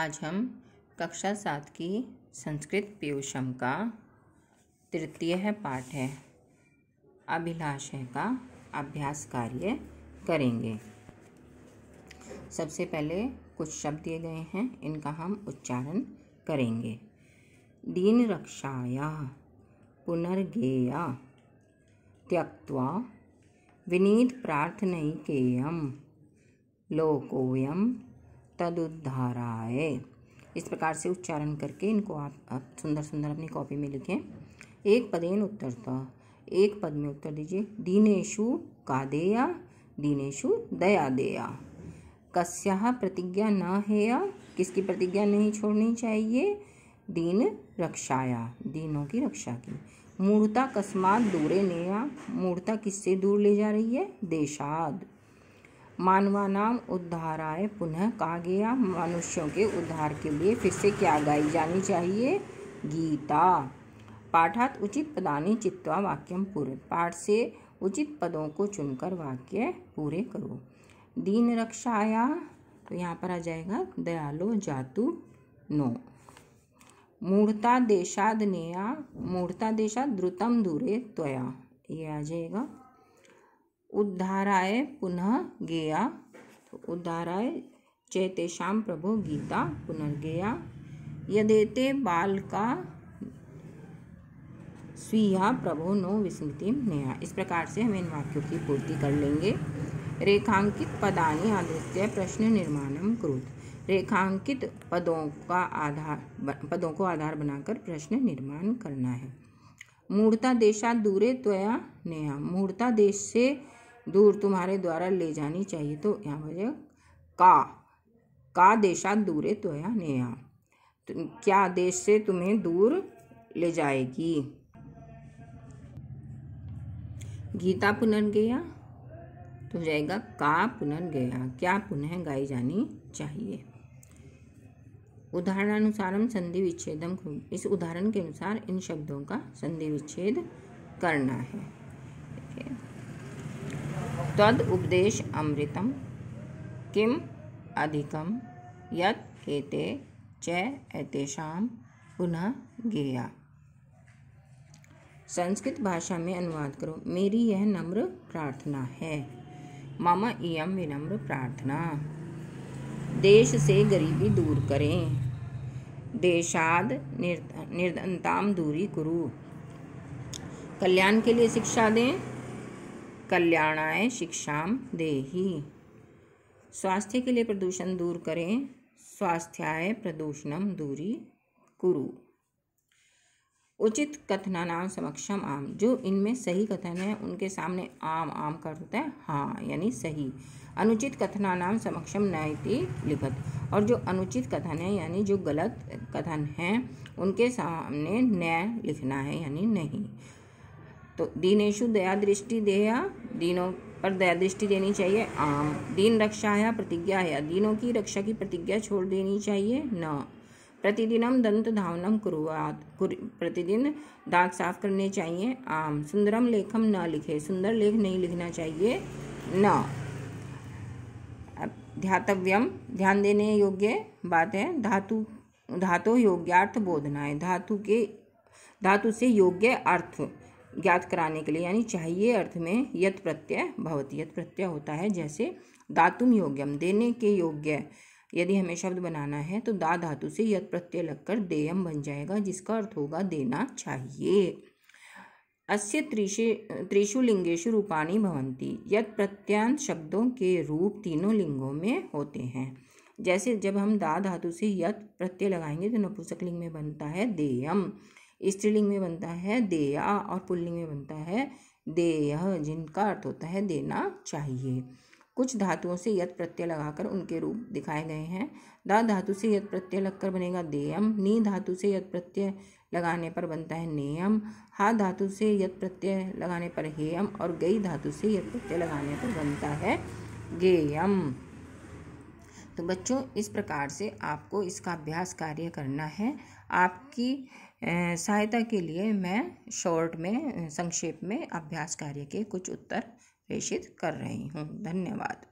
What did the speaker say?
आज हम कक्षा सात की संस्कृत पीयूषम का तृतीय पाठ है अभिलाषय का अभ्यास कार्य करेंगे सबसे पहले कुछ शब्द दिए गए हैं इनका हम उच्चारण करेंगे दीन रक्षाया पुनर्गेया त्यक्त्वा विनीत प्रार्थनिकेयम लोकोयम तदुद्धाराए इस प्रकार से उच्चारण करके इनको आप, आप सुंदर सुंदर अपनी कॉपी में लिखें एक पदेन तो एक पद में उत्तर दीजिए दीनेशु कादेया दीनेशु दया देया कस्या प्रतिज्ञा है हेया किसकी प्रतिज्ञा नहीं छोड़नी चाहिए दीन रक्षाया दीनों की रक्षा की मूर्ता कस्मात दूरे नेया मूर्ता किससे दूर ले जा रही है देशाद मानवानाम उद्धाराय पुनः कहा गया मनुष्यों के उद्धार के लिए फिर से क्या गाई जानी चाहिए गीता पाठात उचित पदानी चित्वा वाक्यम पूरे पाठ से उचित पदों को चुनकर वाक्य पूरे करो दीन रक्षाया तो यहाँ पर आ जाएगा दयालो जातु नो मूर्ता देशाद नेया मूर्ता देशाद द्रुतम दूरे त्वया ये आ जाएगा उद्धाराय पुनः गेया तो उद्धाराय चैतेषाम प्रभो गीता पुनर्गेया यदेते बाल का स्वीया प्रभो नो विस्मृति नेहा इस प्रकार से हम इन वाक्यों की पूर्ति कर लेंगे रेखांकित पदानी आदृत्य प्रश्न निर्माणम क्रोध रेखांकित पदों का आधार पदों को आधार बनाकर प्रश्न निर्माण करना है मूर्ता देशा दूरे त्वया नेहा मूर्ता देश से दूर तुम्हारे द्वारा ले जानी चाहिए तो यहाँ बजे का का देशा दूरे तो या नेहा क्या देश से तुम्हें दूर ले जाएगी गीता पुनर गया तो हो जाएगा का पुनर गया क्या पुनः गाई जानी चाहिए हम संधि विच्छेदम इस उदाहरण के अनुसार इन शब्दों का संधि विच्छेद करना है ठीक है तद उपदेश अमृतम किम अधिकम यत एते च पुनः गेया संस्कृत भाषा में अनुवाद करो मेरी यह नम्र प्रार्थना है मम इम विनम्र प्रार्थना देश से गरीबी दूर करें देशाद निर्धनता दूरी करूँ कल्याण के लिए शिक्षा दें कल्याणाय शिक्षा देही स्वास्थ्य के लिए प्रदूषण दूर करें स्वास्थ्याय प्रदूषणम दूरी कुरु उचित कथनानाम समक्षम आम जो इनमें सही कथन है उनके सामने आम आम कर होता है हाँ यानी सही अनुचित कथनानाम समक्षम नीति लिखत और जो अनुचित कथन है यानी जो गलत कथन है उनके सामने न्याय लिखना है यानी नहीं तो दीनेशु दया दृष्टि देया दीनों पर दया दृष्टि देनी चाहिए आम दीन रक्षा या प्रतिज्ञा है दीनों की रक्षा की प्रतिज्ञा छोड़ देनी चाहिए न प्रतिदिनम दंत धावनम कुरुआत प्रतिदिन दांत साफ करने चाहिए आम सुंदरम लेखम न लिखे सुंदर लेख नहीं लिखना चाहिए न ध्यातव्यम ध्यान देने योग्य बात है धातु धातु योग्यार्थ बोधना है धातु के धातु से योग्य अर्थ ज्ञात कराने के लिए यानी चाहिए अर्थ में यत प्रत्यय भवती यत प्रत्यय होता है जैसे दातुम योग्यम देने के योग्य यदि हमें शब्द बनाना है तो दा धातु से यत प्रत्यय लगकर देयम बन जाएगा जिसका अर्थ होगा देना चाहिए अस्य त्रिशे त्रिशु लिंगेशु रूपाणी भवंती यत प्रत्यांत शब्दों के रूप तीनों लिंगों में होते हैं जैसे जब हम दा धातु से यत प्रत्यय लगाएंगे तो नपुंसक लिंग में बनता है देयम स्त्रीलिंग में बनता है देया और पुल्लिंग में बनता है देय जिनका अर्थ होता है देना चाहिए कुछ धातुओं से यत प्रत्यय लगाकर उनके रूप दिखाए गए हैं द धातु से यत प्रत्यय लगकर बनेगा देयम नी धातु से यत प्रत्यय लगाने पर बनता है नेयम हा धातु से यत प्रत्यय लगाने पर हेयम और गई धातु से यत प्रत्यय लगाने पर बनता है गेयम तो बच्चों इस प्रकार से आपको इसका अभ्यास कार्य करना है आपकी सहायता के लिए मैं शॉर्ट में संक्षेप में अभ्यास कार्य के कुछ उत्तर प्रेषित कर रही हूँ धन्यवाद